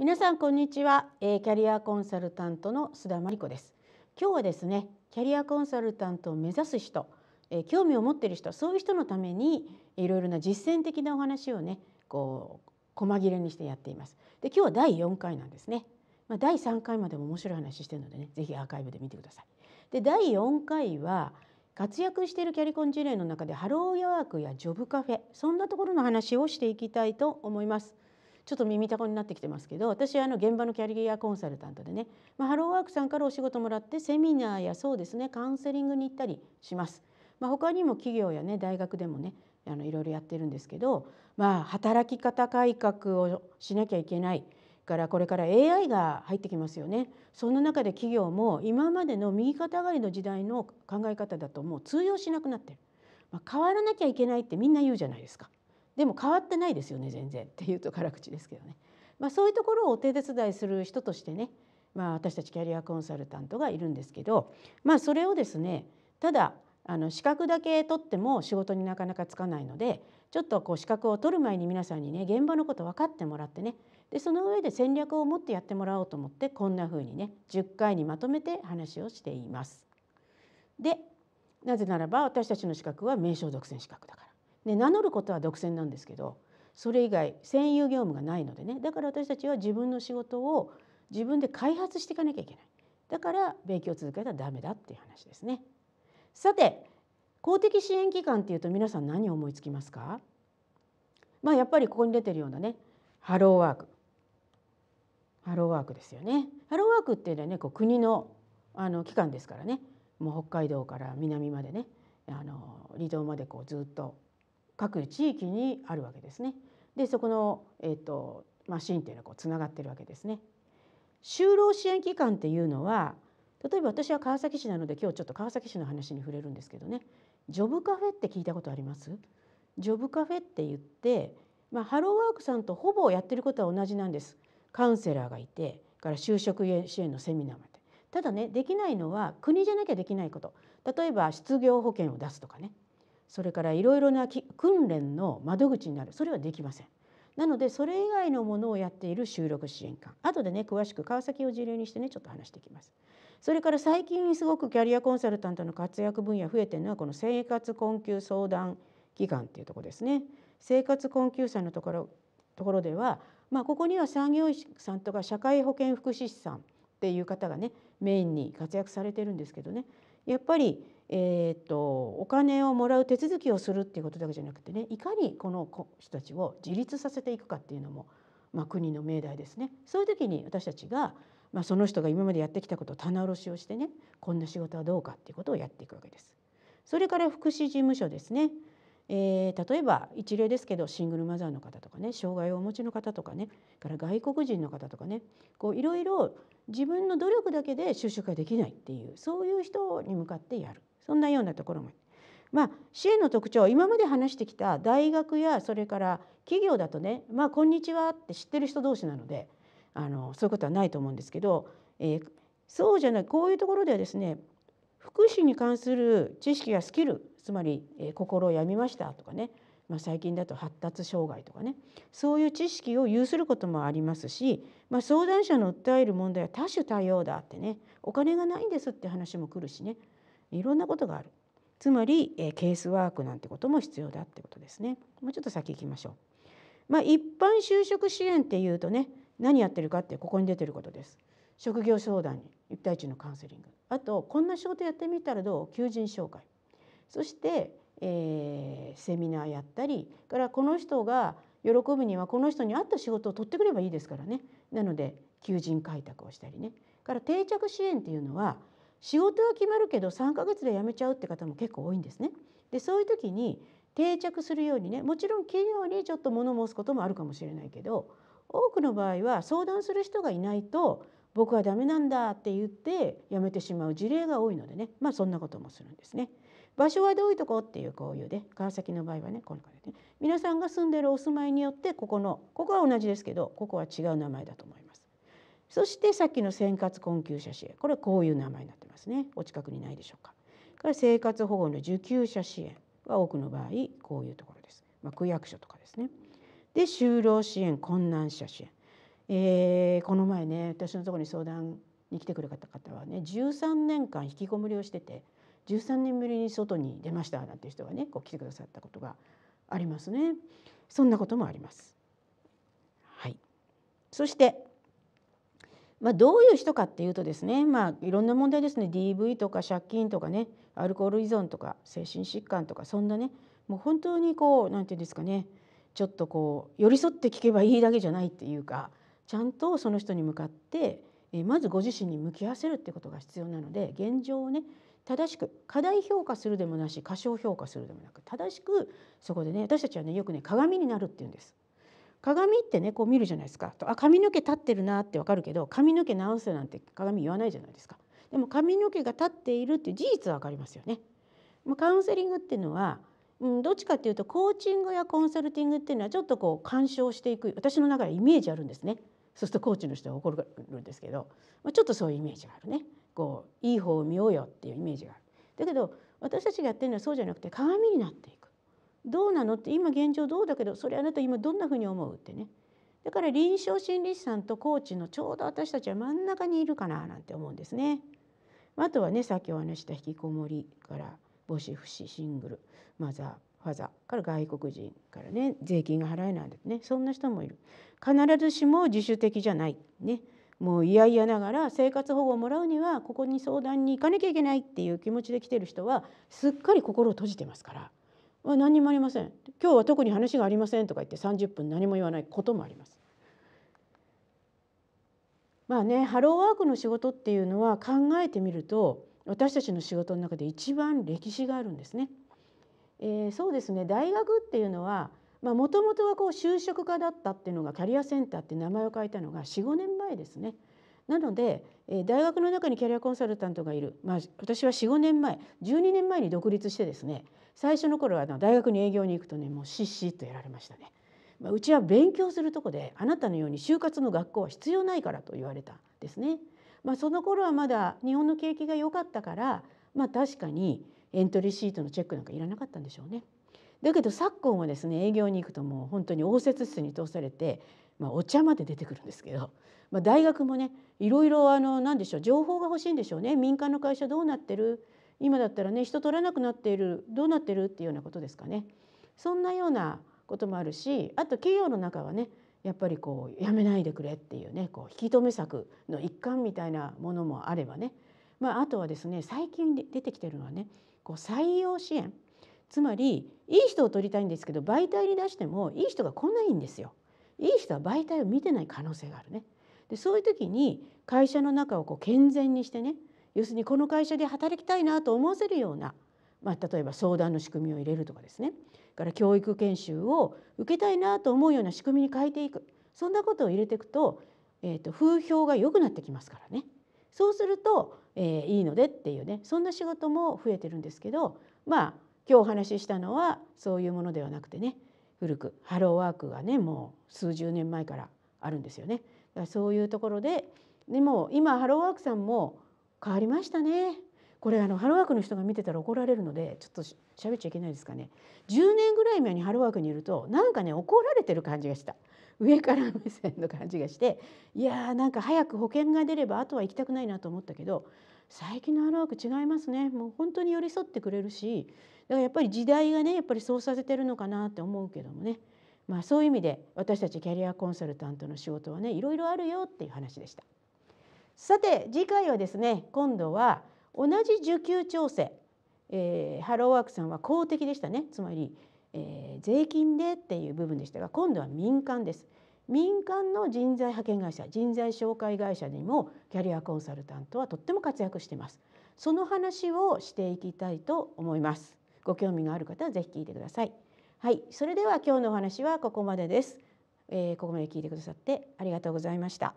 皆さんこんにちは、えー、キャリアコンサルタントの須田真理子です今日はですねキャリアコンサルタントを目指す人、えー、興味を持っている人そういう人のためにいろいろな実践的なお話をねこう細切れにしてやっていますで今日は第4回なんですねまあ、第3回までも面白い話してるのでねぜひアーカイブで見てくださいで第4回は活躍しているキャリコン事例の中でハローワークやジョブカフェそんなところの話をしていきたいと思います。ちょっと耳たこになってきてますけど私はあの現場のキャリアコンサルタントでね、まあ、ハローワークさんからお仕事もらってセミナーやそうですねカウンセリングに行ったりします。まあ、他にも企業やね大学でもねあのいろいろやってるんですけど、まあ、働き方改革をしなきゃいけないからこれから AI が入ってきますよねその中で企業も今までの右肩上がりの時代の考え方だともう通用しなくなってる、まあ、変わらなきゃいけないってみんな言うじゃないですかでも変わってないですよね全然っていうと辛口ですけどね、まあ、そういうところをお手伝いする人としてね、まあ、私たちキャリアコンサルタントがいるんですけど、まあ、それをですねただあの資格だけ取っても仕事になかなかつかないのでちょっとこう資格を取る前に皆さんにね現場のこと分かってもらってねでその上で戦略を持ってやってもらおうと思ってこんな風にね10回にまとめて話をしています。でなぜならば私たちの資格は名称独占資格だからで名乗ることは独占なんですけどそれ以外占有業務がないのでねだから私たちは自分の仕事を自分で開発していかなきゃいけないだから勉強を続けたらダメだっていう話ですね。さて公的支援機関っていうと皆さん何を思いつきますかまあやっぱりここに出てるようなねハローワークハローワークですよねハローワークっていうのはねこう国のあの機関ですからねもう北海道から南までねあの離島までこうずっと各地域にあるわけですね。でそこの、えーとまあ、シーンっていうのはこうつながってるわけですね。就労支援機関っていうのは例えば私は川崎市なので今日ちょっと川崎市の話に触れるんですけどねジョブカフェって聞いたことありますジョブカフェって言って、まあ、ハローワークさんとほぼやってることは同じなんです。カウンセラーがいてから就職支援のセミナーまで。ただねできないのは国じゃなきゃできないこと例えば失業保険を出すとかねそれからいろいろな訓練の窓口になるそれはできません。なのでそれ以外のものをやっている収録支援官後でね詳しく川崎を事例にしてねちょっと話していきます。それから最近すごくキャリアコンサルタントの活躍分野増えてるのはこの生活困窮相談機関っていうとこですね。生活困窮者のところところでは、まあ、ここには産業医さんとか社会保険福祉士さんっていう方がねメインに活躍されてるんですけどねやっぱりえーと、お金をもらう手続きをするっていうことだけじゃなくてねいかにこの人たちを自立させていくかっていうのも、まあ、国の命題ですねそういう時に私たちが、まあ、その人が今までやってきたことを棚卸しをしてねこんな仕事はどうかっていうことをやっていくわけです。それから福祉事務所ですね、えー、例えば一例ですけどシングルマザーの方とかね障害をお持ちの方とかねから外国人の方とかねこういろいろ自分の努力だけで就職ができないっていうそういう人に向かってやる。そんなようなところもまあ、支援の特徴今まで話してきた大学やそれから企業だとね「まあ、こんにちは」って知ってる人同士なのであのそういうことはないと思うんですけど、えー、そうじゃないこういうところではですね福祉に関する知識やスキルつまり、えー、心を病みましたとかね、まあ、最近だと発達障害とかねそういう知識を有することもありますし、まあ、相談者の訴える問題は多種多様だってねお金がないんですって話も来るしねいろんなことがあるつまり、えケースワークなんてことも必要だってことですねもうちょっと先行きましょう、まあ、一般就職支援っていうとね何やってるかってここに出てることです職業相談に一対一のカウンセリングあとこんな仕事やってみたらどう求人紹介そして、えー、セミナーやったりからこの人が喜ぶにはこの人に合った仕事を取ってくればいいですからねなので求人開拓をしたりねから定着支援っていうのは仕事は決まるけど3ヶ月で辞めちゃうって方も結構多いんですね。でそういう時に定着するようにねもちろん企業にちょっと物申すこともあるかもしれないけど多くの場合は相談する人がいないと僕はダメなんだって言って辞めてしまう事例が多いのでねまあそんなこともするんですね。場所はどういうとこっていうこういうね川崎の場合はねこのね皆さんが住んでるお住まいによってここのここは同じですけどここは違う名前だと思います。そしてさっきの生活困窮者支援これこういう名前になってますねお近くにないでしょうか。から生活保護の受給者支援は多くの場合こういうところです、まあ、区役所とかですね。で就労支援困難者支援、えー、この前ね私のところに相談に来てくれた方はね13年間引きこもりをしてて13年ぶりに外に出ましたなんていう人がねこう来てくださったことがありますね。そんなこともあります。はい、そしてまあ、どういう人かっていうとですね、まあ、いろんな問題ですね DV とか借金とかねアルコール依存とか精神疾患とかそんなねもう本当にこう何て言うんですかねちょっとこう寄り添って聞けばいいだけじゃないっていうかちゃんとその人に向かってまずご自身に向き合わせるってことが必要なので現状をね正しく過大評価するでもなし過小評価するでもなく正しくそこでね私たちはねよくね鏡になるっていうんです。鏡ってねこう見るじゃないですかあ髪の毛立ってるなってわかるけど髪の毛直すなんて鏡言わないじゃないですかでも髪の毛が立っているって事実はわかりますよねカウンセリングっていうのは、うん、どっちかっていうとコーチングやコンサルティングっていうのはちょっとこう干渉していく私の中でイメージあるんですねそうするとコーチの人は怒るんですけど、まあ、ちょっとそういうイメージがあるねこういい方を見ようよっていうイメージがあるだけど私たちがやってるのはそうじゃなくて鏡になっていくどうなのって今現状どうだけどそれあなた今どんなふうに思うってねだから臨床心理士さんとコーチのちょうど私たちは真ん中にいるかななんて思うんですね。あとはねさっきお話した引きこもりから母子不死シングルマザーファザーから外国人からね税金が払えないんだってねそんな人もいる必ずしも自主的じゃないねもういやいやながら生活保護をもらうにはここに相談に行かなきゃいけないっていう気持ちで来てる人はすっかり心を閉じてますから「何もありません」「今日は特に話がありません」とか言って30分何も言わないこともあります。まあねハローワークの仕事っていうのは考えてみると私たちの仕事の中で一番歴史があるんですね。えー、そうですね大学っていうのはもともとはこう就職家だったっていうのがキャリアセンターって名前を変えたのが45年前ですね。なので、えー、大学の中にキャリアコンサルタントがいる、まあ、私は45年前12年前に独立してですね最初の頃は大学に営業に行くとねもうしっしとやられましたね。まあ、うちは勉強するとこであなたのように就活の学校は必要ないからと言われたんですね。まあ、その頃はまだ日本の景気が良かったから、まあ、確かにエントリーシートのチェックなんかいらなかったんでしょうね。だけど昨今はですね営業に行くともう本当に応接室に通されて、まあ、お茶まで出てくるんですけど、まあ、大学もねいろいろあの何でしょう情報が欲しいんでしょうね民間の会社どうなってる今だったらね人取らなくなっているどうなってるっていうようなことですかねそんなようなこともあるしあと企業の中はねやっぱりこうやめないでくれっていうねこう引き止め策の一環みたいなものもあればね、まあ、あとはですね最近出てきてるのはねこう採用支援つまりいい人を取りたいんですけど媒体に出してもいい人が来ないんですよ。いい人は媒体を見てない可能性があるね。でそういう時に会社の中をこう健全にしてね要するにこの会社で働きたいなと思わせるような、まあ、例えば相談の仕組みを入れるとかですねから教育研修を受けたいなと思うような仕組みに変えていくそんなことを入れていくと,、えーと、風評が良くなってきますからねそうすると、えー、いいのでっていうねそんな仕事も増えてるんですけどまあ今日お話ししたのはそういうものではなくてね古くハローワークがねもう数十年前からあるんですよね。だからそういうところででも今ハローワークさんも変わりましたねこれあのハローワークの人が見てたら怒られるのでちょっと喋っちゃいけないですかね10年ぐらい前にハローワークにいるとなんかね怒られてる感じがした上から目線の感じがしていやーなんか早く保険が出ればあとは行きたくないなと思ったけど最近のハローワーク違いますねもう本当に寄り添ってくれるしだからやっぱり時代がねやっぱりそうさせてるのかなって思うけどもねまあそういう意味で私たちキャリアコンサルタントの仕事はねいろいろあるよっていう話でした。さて次回はですね今度は同じ受給調整、えー、ハローワークさんは公的でしたねつまり、えー、税金でっていう部分でしたが今度は民間です民間の人材派遣会社人材紹介会社にもキャリアコンサルタントはとっても活躍してますその話をしていきたいと思いますご興味がある方はぜひ聞いてくださいはいそれでは今日のお話はここまでです、えー、ここまで聞いてくださってありがとうございました